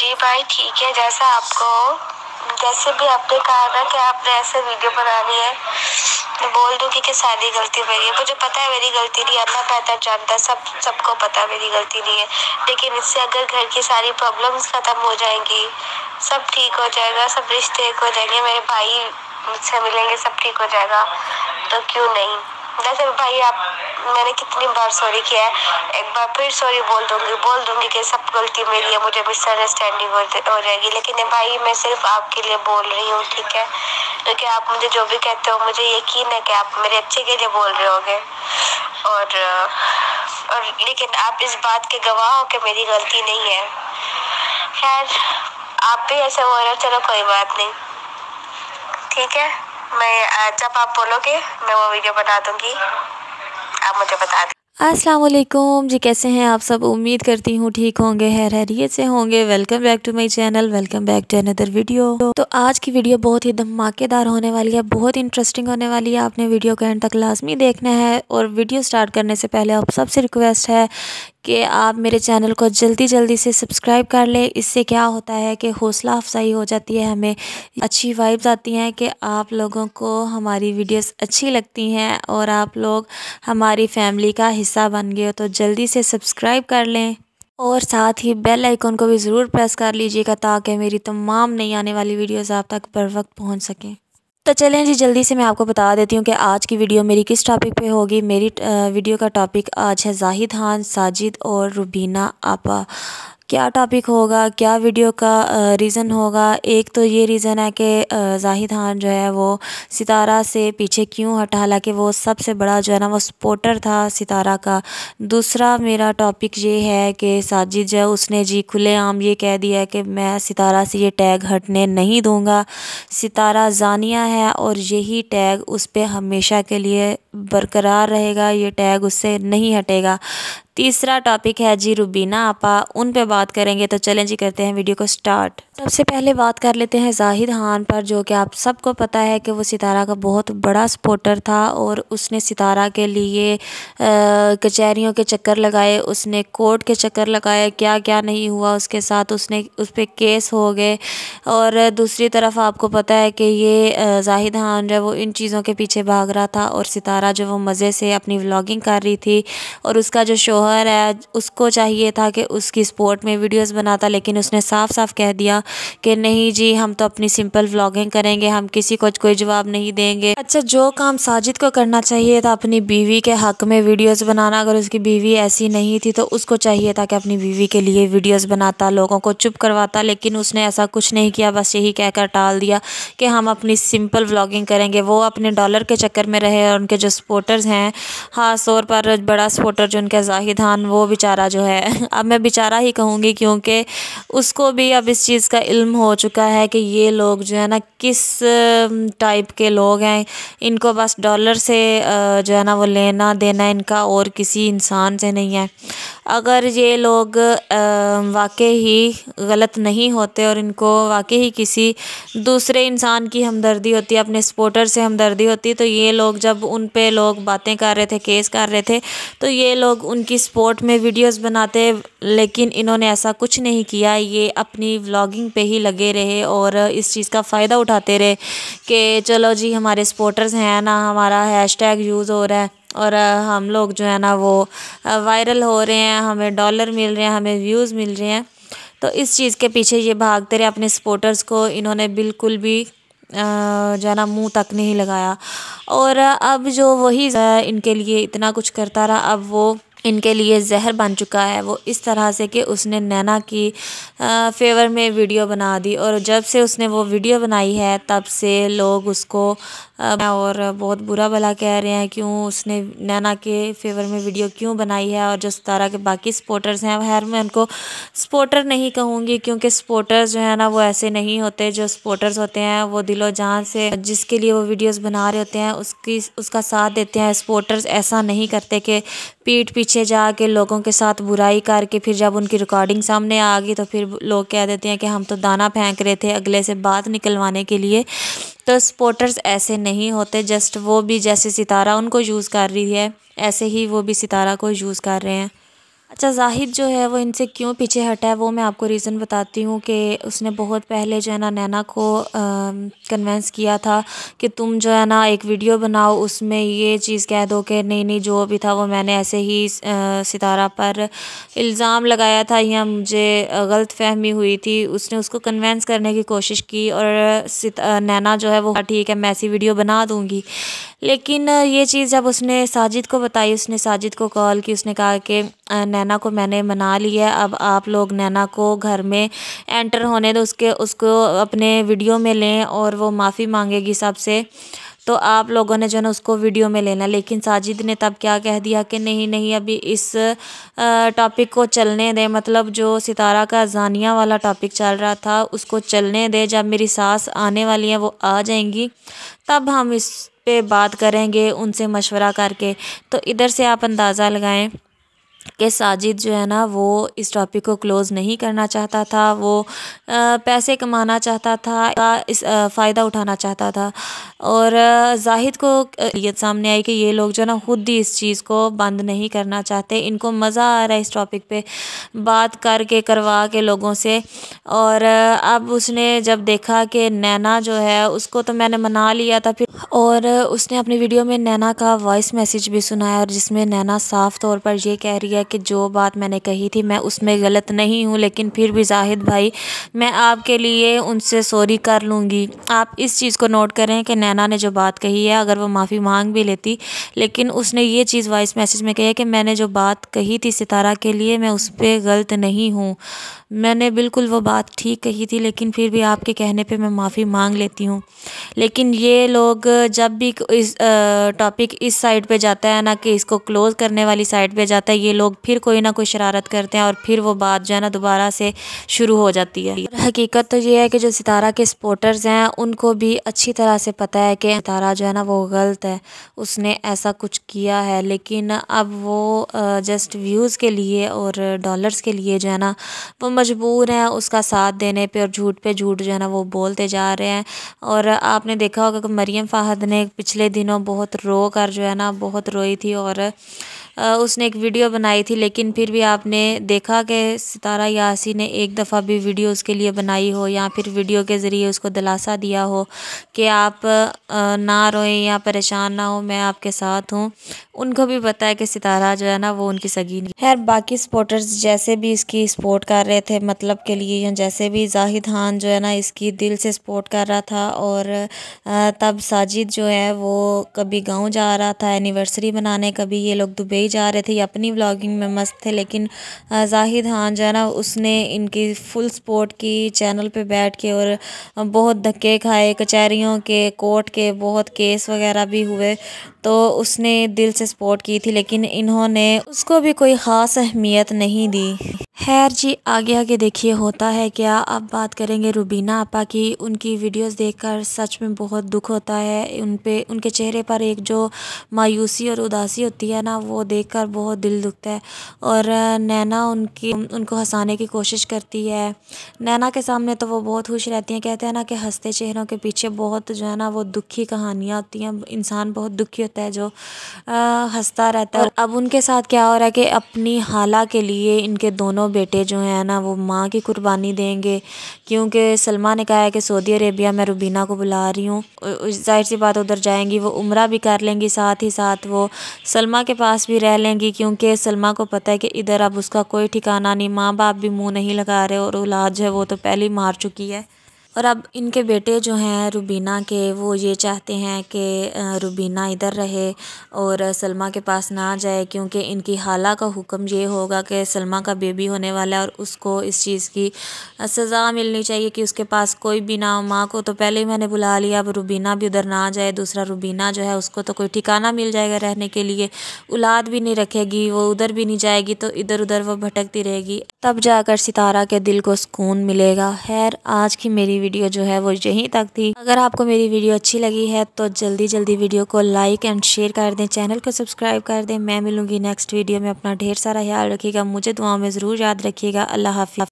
जी भाई ठीक है जैसा आपको जैसे भी आपने कहा ना कि आपने ऐसे वीडियो बनानी है तो बोल दूँ कि, सारी गलती मेरी है मुझे पता है मेरी गलती नहीं अल्लाह बेहतर जानता सब सबको पता है मेरी गलती नहीं है लेकिन इससे अगर घर की सारी प्रॉब्लम्स ख़त्म हो जाएंगी सब ठीक हो जाएगा सब रिश्ते एक हो जाएंगे मेरे भाई मुझसे मिलेंगे सब ठीक हो जाएगा तो क्यों नहीं वैसे भाई आप मैंने कितनी बार सॉरी किया है एक बार फिर सॉरी बोल दूंगी बोल दूंगी कि सब गलती मेरी है मुझे मिसअंडरस्टैंडिंग हो, जाएगी लेकिन भाई मैं सिर्फ आपके लिए बोल रही हूँ ठीक है क्योंकि तो आप मुझे जो भी कहते हो मुझे यकीन है कि आप मेरे अच्छे के लिए बोल रहे होगे और और लेकिन आप इस बात के गवाह हो कि मेरी गलती नहीं है खैर आप भी ऐसे बोल रहे हो चलो कोई बात नहीं ठीक है मैं जब आप बोलोगे मैं वो वीडियो बना दूंगी आप मुझे बता दें असलम जी कैसे हैं आप सब उम्मीद करती हूँ ठीक होंगे हैर हैरियत से होंगे welcome back to my channel welcome back to another video तो आज की वीडियो बहुत ही धमाकेदार होने वाली है बहुत इंटरेस्टिंग होने वाली है आपने वीडियो को एंड तक लाजमी देखना है और वीडियो स्टार्ट करने से पहले आप सबसे रिक्वेस्ट है कि आप मेरे चैनल को जल्दी जल्दी से सब्सक्राइब कर लें इससे क्या होता है कि हौसला अफजाई हो जाती है हमें अच्छी वाइब्स आती हैं कि आप लोगों को हमारी वीडियोस अच्छी लगती हैं और आप लोग हमारी फैमिली का हिस्सा बन गए हो तो जल्दी से सब्सक्राइब कर लें और साथ ही बेल आइकॉन को भी ज़रूर प्रेस कर लीजिएगा ताकि मेरी तमाम नई आने वाली वीडियोज़ आप तक बर वक्त पहुँच सकें तो चलें जी जल्दी से मैं आपको बता देती हूँ कि आज की वीडियो मेरी किस टॉपिक पे होगी मेरी वीडियो का टॉपिक आज है जाहिद खान साजिद और रुबीना आपा क्या टॉपिक होगा क्या वीडियो का रीज़न होगा एक तो ये रीज़न है कि जाहिद खान जो है वो सितारा से पीछे क्यों हटा हालांकि वो सबसे बड़ा जो है ना वो सपोर्टर था सितारा का दूसरा मेरा टॉपिक ये है कि साजिद जो उसने जी खुलेआम ये कह दिया कि मैं सितारा से ये टैग हटने नहीं दूँगा सितारा जानिया है और यही टैग उस पर हमेशा के लिए बरकरार रहेगा ये टैग उससे नहीं हटेगा तीसरा टॉपिक है जी रूबीना आपा उन पे बात करेंगे तो चलें जी करते हैं वीडियो को स्टार्ट सबसे पहले बात कर लेते हैं जाहिद खान पर जो कि आप सबको पता है कि वो सितारा का बहुत बड़ा सपोर्टर था और उसने सितारा के लिए कचहरीों के चक्कर लगाए उसने कोर्ट के चक्कर लगाए क्या क्या नहीं हुआ उसके साथ उसने उस पर केस हो गए और दूसरी तरफ आपको पता है कि ये जाहिद खान जो है वो इन चीज़ों के पीछे भाग रहा था और सितारा जो वो मज़े से अपनी व्लॉगिंग कर रही थी और उसका जो शोहर मनोहर है उसको चाहिए था कि उसकी स्पोर्ट में वीडियोस बनाता लेकिन उसने साफ साफ कह दिया कि नहीं जी हम तो अपनी सिंपल व्लॉगिंग करेंगे हम किसी को कोई जवाब नहीं देंगे अच्छा जो काम साजिद को करना चाहिए था अपनी बीवी के हक में वीडियोज़ बनाना अगर उसकी बीवी ऐसी नहीं थी तो उसको चाहिए था कि अपनी बीवी के लिए वीडियोज़ बनाता लोगों को चुप करवाता लेकिन उसने ऐसा कुछ नहीं किया बस यही कहकर टाल दिया कि हम अपनी सिंपल व्लॉगिंग करेंगे वो अपने डॉलर के चक्कर में रहे और उनके जो सपोर्टर्स हैं ख़ास तौर पर बड़ा सपोर्टर जो उनके जाहिद संविधान वो बेचारा जो है अब मैं बेचारा ही कहूँगी क्योंकि उसको भी अब इस चीज़ का इल्म हो चुका है कि ये लोग जो है ना किस टाइप के लोग हैं इनको बस डॉलर से जो है ना वो लेना देना इनका और किसी इंसान से नहीं है अगर ये लोग वाकई ही गलत नहीं होते और इनको वाकई ही किसी दूसरे इंसान की हमदर्दी होती है अपने सपोर्टर से हमदर्दी होती तो ये लोग जब उन पे लोग बातें कर रहे थे केस कर रहे थे तो ये लोग उनकी स्पोर्ट में वीडियोस बनाते लेकिन इन्होंने ऐसा कुछ नहीं किया ये अपनी व्लॉगिंग पे ही लगे रहे और इस चीज़ का फ़ायदा उठाते रहे कि चलो जी हमारे स्पोर्टर्स हैं ना हमारा हैशटैग यूज़ हो रहा है और हम लोग जो है ना वो वायरल हो रहे हैं हमें डॉलर मिल रहे हैं हमें व्यूज़ मिल रहे हैं तो इस चीज़ के पीछे ये भागते रहे अपने स्पोर्टर्स को इन्होंने बिल्कुल भी जो है ना मुँह तक नहीं लगाया और अब जो वही इनके लिए इतना कुछ करता रहा अब वो इनके लिए जहर बन चुका है वो इस तरह से कि उसने नैना की फेवर में वीडियो बना दी और जब से उसने वो वीडियो बनाई है तब से लोग उसको और बहुत बुरा भला कह रहे हैं क्यों उसने नैना के फेवर में वीडियो क्यों बनाई है और जो सतारा के बाकी सपोर्टर्स हैं खैर मैं उनको सपोर्टर नहीं कहूँगी क्योंकि सपोर्टर्स जो है ना वो ऐसे नहीं होते जो सपोर्टर्स होते हैं वो दिलो जान से जिसके लिए वो वीडियोज़ बना रहे होते हैं उसकी उसका साथ देते हैं सपोर्टर्स ऐसा नहीं करते कि पीठ पीछे पीछे जाके लोगों के साथ बुराई करके फिर जब उनकी रिकॉर्डिंग सामने आ गई तो फिर लोग कह देते हैं कि हम तो दाना फेंक रहे थे अगले से बात निकलवाने के लिए तो सपोर्टर्स ऐसे नहीं होते जस्ट वो भी जैसे सितारा उनको यूज़ कर रही है ऐसे ही वो भी सितारा को यूज़ कर रहे हैं अच्छा जाहिद जो है वो इनसे क्यों पीछे हटा है वो मैं आपको रीज़न बताती हूँ कि उसने बहुत पहले जो है ना नैना को कन्वेंस किया था कि तुम जो है ना एक वीडियो बनाओ उसमें ये चीज़ कह दो कि नहीं नहीं जो भी था वो मैंने ऐसे ही आ, सितारा पर इल्ज़ाम लगाया था या मुझे गलत फहमी हुई थी उसने उसको कन्वेंस करने की कोशिश की और नैना जो है वो हाँ, ठीक है मैं ऐसी वीडियो बना दूँगी लेकिन ये चीज़ जब उसने साजिद को बताई उसने साजिद को कॉल की उसने कहा कि नैना को मैंने मना लिया अब आप लोग नैना को घर में एंटर होने दो उसके उसको अपने वीडियो में लें और वो माफ़ी मांगेगी सबसे तो आप लोगों ने जो है ना उसको वीडियो में लेना लेकिन साजिद ने तब क्या कह दिया कि नहीं नहीं अभी इस टॉपिक को चलने दें मतलब जो सितारा का जानिया वाला टॉपिक चल रहा था उसको चलने दें जब मेरी सास आने वाली है वो आ जाएंगी तब हम इस पे बात करेंगे उनसे मशवरा करके तो इधर से आप अंदाज़ा लगाएं कि साजिद जो है ना वो इस टॉपिक को क्लोज़ नहीं करना चाहता था वो पैसे कमाना चाहता था इस फ़ायदा उठाना चाहता था और जाहिद को ये सामने आई कि ये लोग जो है ना खुद ही इस चीज़ को बंद नहीं करना चाहते इनको मज़ा आ रहा है इस टॉपिक पे बात करके करवा के लोगों से और अब उसने जब देखा कि नैना जो है उसको तो मैंने मना लिया था फिर और उसने अपनी वीडियो में नैना का वॉइस मैसेज भी सुनाया और जिसमें नैना साफ़ तौर पर यह कह रही है किया कि जो बात मैंने कही थी मैं उसमें गलत नहीं हूँ लेकिन फिर भी जाहिद भाई मैं आपके लिए उनसे सॉरी कर लूँगी आप इस चीज़ को नोट करें कि नैना ने जो बात कही है अगर वो माफ़ी मांग भी लेती लेकिन उसने ये चीज़ वॉइस मैसेज में कही है कि मैंने जो बात कही थी सितारा के लिए मैं उस पर गलत नहीं हूँ मैंने बिल्कुल वो बात ठीक कही थी लेकिन फिर भी आपके कहने पे मैं माफ़ी मांग लेती हूँ लेकिन ये लोग जब भी इस टॉपिक इस साइड पे जाता है ना कि इसको क्लोज़ करने वाली साइड पे जाता है ये लोग लोग फिर कोई ना कोई शरारत करते हैं और फिर वो बात जो है ना दोबारा से शुरू हो जाती है हकीकत तो ये है कि जो सितारा के सपोर्टर्स हैं उनको भी अच्छी तरह से पता है कि सितारा जो है ना वो गलत है उसने ऐसा कुछ किया है लेकिन अब वो जस्ट व्यूज़ के लिए और डॉलर्स के लिए जो है ना वो मजबूर हैं उसका साथ देने पर और झूठ पे झूठ जो है ना वो बोलते जा रहे हैं और आपने देखा होगा कि मरीम फ़ाहद ने पिछले दिनों बहुत रो कर जो है ना बहुत रोई थी और उसने एक वीडियो बनाई आई थी लेकिन फिर भी आपने देखा कि सितारा यासी ने एक दफ़ा भी वीडियो उसके लिए बनाई हो या फिर वीडियो के ज़रिए उसको दिलासा दिया हो कि आप ना रोएं या परेशान ना हो मैं आपके साथ हूँ उनको भी पता है कि सितारा जो है ना वो उनकी सगी नहीं खैर बाकी सपोर्टर्स जैसे भी इसकी सपोर्ट कर रहे थे मतलब के लिए या जैसे भी जाहिद खान जो है ना इसकी दिल से सपोर्ट कर रहा था और तब साजिद जो है वो कभी गाँव जा रहा था एनिवर्सरी मनाने कभी ये लोग दुबई जा रहे थे या अपनी ब्लॉग ब्लॉगिंग में मस्त थे लेकिन जाहिद खान हाँ, जो है ना उसने इनकी फुल सपोर्ट की चैनल पे बैठ के और बहुत धक्के खाए कचहरीों के कोर्ट के बहुत केस वगैरह भी हुए तो उसने दिल से सपोर्ट की थी लेकिन इन्होंने उसको भी कोई ख़ास अहमियत नहीं दी खैर जी आगे आगे देखिए होता है क्या अब बात करेंगे रुबीना आपा की उनकी वीडियोस देखकर सच में बहुत दुख होता है उन पे उनके चेहरे पर एक जो मायूसी और उदासी होती है ना वो देखकर बहुत दिल दुखता है और नैना उनकी उनको हंसाने की कोशिश करती है नैना के सामने तो वो बहुत खुश रहती हैं कहते हैं ना कि हंसते चेहरों के पीछे बहुत जो है ना वो दुखी कहानियाँ होती हैं इंसान बहुत दुखी रहता है जो हंसता रहता है और अब उनके साथ क्या हो रहा है कि अपनी हाला के लिए इनके दोनों बेटे जो हैं ना वो माँ की कुर्बानी देंगे क्योंकि सलमा ने कहा है कि सऊदी अरेबिया मैं रुबीना को बुला रही हूँ जाहिर सी बात उधर जाएंगी वो उम्र भी कर लेंगी साथ ही साथ वो सलमा के पास भी रह लेंगी क्योंकि सलमा को पता है कि इधर अब उसका कोई ठिकाना नहीं माँ बाप भी मुँह नहीं लगा रहे और औलाद जो है वो तो पहले ही मार चुकी है और अब इनके बेटे जो हैं रुबीना के वो ये चाहते हैं कि रुबीना इधर रहे और सलमा के पास ना जाए क्योंकि इनकी हाला का हुक्म ये होगा कि सलमा का बेबी होने वाला है और उसको इस चीज़ की सज़ा मिलनी चाहिए कि उसके पास कोई भी ना माँ को तो पहले ही मैंने बुला लिया अब रुबीना भी उधर ना जाए दूसरा रुबीना जो है उसको तो कोई ठिकाना मिल जाएगा रहने के लिए औलाद भी नहीं रखेगी वो उधर भी नहीं जाएगी तो इधर उधर वो भटकती रहेगी तब जाकर सितारा के दिल को सुकून मिलेगा खैर आज की मेरी मेरी वीडियो जो है वो यहीं तक थी अगर आपको मेरी वीडियो अच्छी लगी है तो जल्दी जल्दी वीडियो को लाइक एंड शेयर कर दें चैनल को सब्सक्राइब कर दें मैं मिलूंगी नेक्स्ट वीडियो में अपना ढेर सारा ख्याल रखिएगा मुझे दुआओं में ज़रूर याद रखिएगा अल्लाह हाफि